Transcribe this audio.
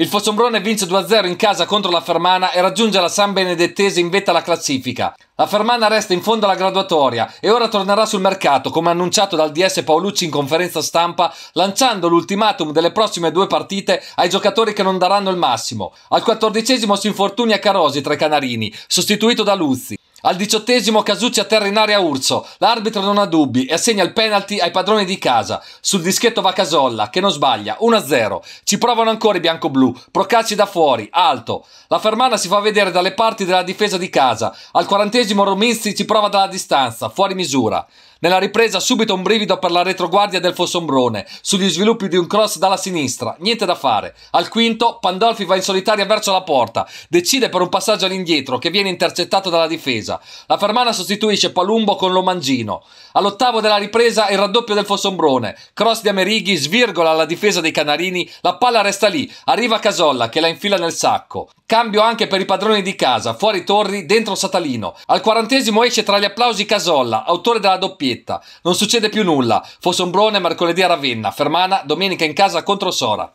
Il Fossombrone vince 2-0 in casa contro la Fermana e raggiunge la San Benedettese in vetta alla classifica. La Fermana resta in fondo alla graduatoria e ora tornerà sul mercato, come annunciato dal DS Paolucci in conferenza stampa, lanciando l'ultimatum delle prossime due partite ai giocatori che non daranno il massimo. Al quattordicesimo si infortunia Carosi tra i canarini, sostituito da Luzzi. Al diciottesimo Casucci atterra in area Urso, l'arbitro non ha dubbi e assegna il penalty ai padroni di casa. Sul dischetto va Casolla, che non sbaglia, 1-0. Ci provano ancora i bianco-blu, Procacci da fuori, alto. La Fermana si fa vedere dalle parti della difesa di casa. Al quarantesimo Rominzi ci prova dalla distanza, fuori misura. Nella ripresa subito un brivido per la retroguardia del Fossombrone, sugli sviluppi di un cross dalla sinistra, niente da fare. Al quinto, Pandolfi va in solitaria verso la porta, decide per un passaggio all'indietro che viene intercettato dalla difesa. La Fermana sostituisce Palumbo con Lomangino. All'ottavo della ripresa il raddoppio del Fossombrone, cross di Amerighi svirgola la difesa dei Canarini, la palla resta lì, arriva Casolla che la infila nel sacco. Cambio anche per i padroni di casa, fuori Torri, dentro Satalino. Al quarantesimo esce tra gli applausi Casolla, autore della doppietta maglietta. Non succede più nulla. Fossombrone mercoledì a Ravenna, Fermana domenica in casa contro Sora.